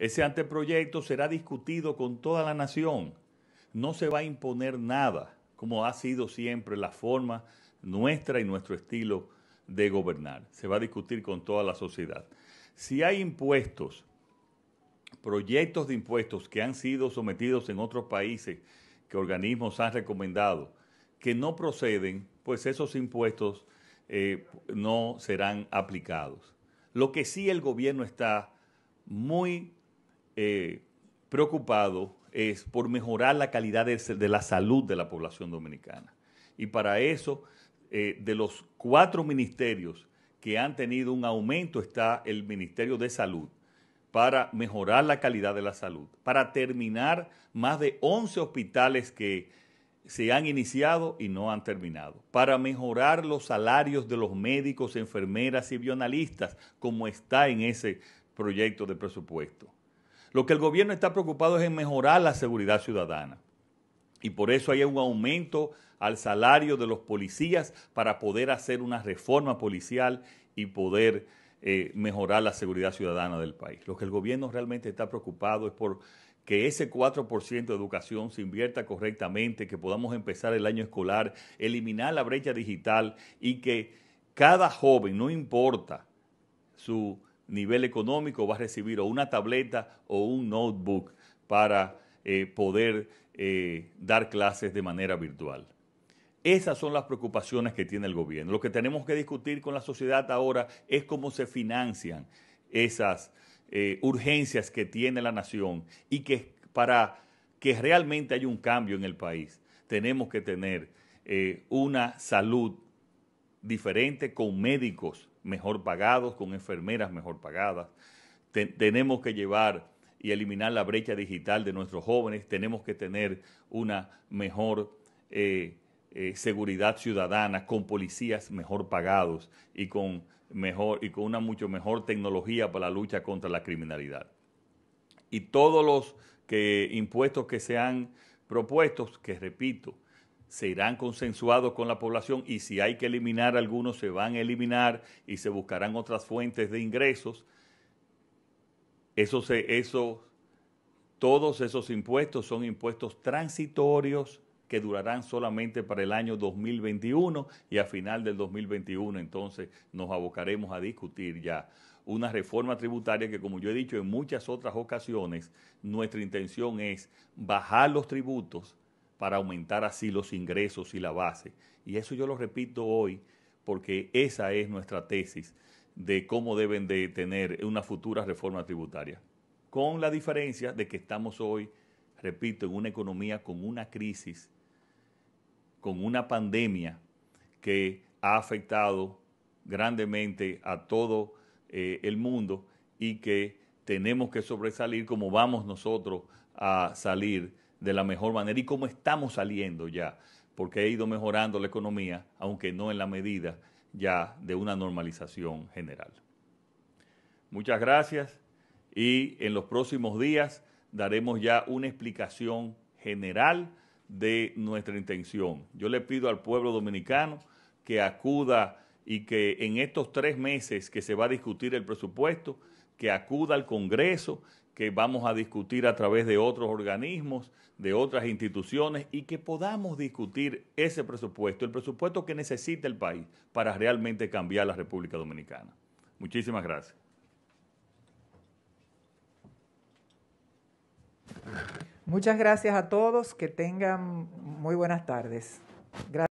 Ese anteproyecto será discutido con toda la nación. No se va a imponer nada, como ha sido siempre la forma nuestra y nuestro estilo de gobernar. Se va a discutir con toda la sociedad. Si hay impuestos, proyectos de impuestos que han sido sometidos en otros países que organismos han recomendado que no proceden, pues esos impuestos eh, no serán aplicados. Lo que sí el gobierno está muy eh, preocupado es por mejorar la calidad de, la salud de la población dominicana. Y para eso, eh, de los cuatro ministerios que han tenido un aumento está el Ministerio de Salud para mejorar la calidad de la salud, para terminar más de 11 hospitales que se han iniciado y no han terminado, para mejorar los salarios de los médicos, enfermeras y bioanalistas, como está en ese proyecto de presupuesto lo que el gobierno está preocupado es en mejorar la seguridad ciudadana. Y por eso hay un aumento al salario de los policías para poder hacer una reforma policial y poder eh, mejorar la seguridad ciudadana del país. Lo que el gobierno realmente está preocupado es por que ese 4% de educación se invierta correctamente, que podamos empezar el año escolar, eliminar la brecha digital y que cada joven, no importa su nivel económico va a recibir o una tableta o un notebook para eh, poder eh, dar clases de manera virtual. Esas son las preocupaciones que tiene el gobierno. Lo que tenemos que discutir con la sociedad ahora es cómo se financian esas eh, urgencias que tiene la nación y que para que realmente haya un cambio en el país tenemos que tener una salud diferente, con médicos mejor pagados, con enfermeras mejor pagadas. tenemos que llevar y eliminar la brecha digital de nuestros jóvenes, tenemos que tener una mejor eh, eh, seguridad ciudadana, con policías mejor pagados y con, mejor, y con una mucho mejor tecnología para la lucha contra la criminalidad. Y todos los impuestos que se han propuesto, que repito, irán consensuados con la población y si hay que eliminar algunos, se van a eliminar y se buscarán otras fuentes de ingresos. Eso eso, todos esos impuestos son impuestos transitorios que durarán solamente para el año 2021 y a final del 2021 entonces nos abocaremos a discutir ya una reforma tributaria que como yo he dicho en muchas otras ocasiones, nuestra intención es bajar los tributos para aumentar así los ingresos y la base. Y eso yo lo repito hoy porque esa es nuestra tesis de cómo deben de tener una futura reforma tributaria. Con la diferencia de que estamos hoy, repito, en una economía con una crisis, con una pandemia que ha afectado grandemente a todo eh, el mundo y que tenemos que sobresalir como vamos nosotros a salir de la mejor manera y cómo estamos saliendo ya, porque ha ido mejorando la economía, aunque no en la medida ya de una normalización general. Muchas gracias y en los próximos días daremos ya una explicación general de nuestra intención. Yo le pido al pueblo dominicano que acuda y que en estos tres meses que se va a discutir el presupuesto, que acuda al Congreso, que vamos a discutir a través de otros organismos, de otras instituciones y que podamos discutir ese presupuesto, el presupuesto que necesita el país para realmente cambiar la República Dominicana. Muchísimas gracias. Muchas gracias a todos, que tengan muy buenas tardes.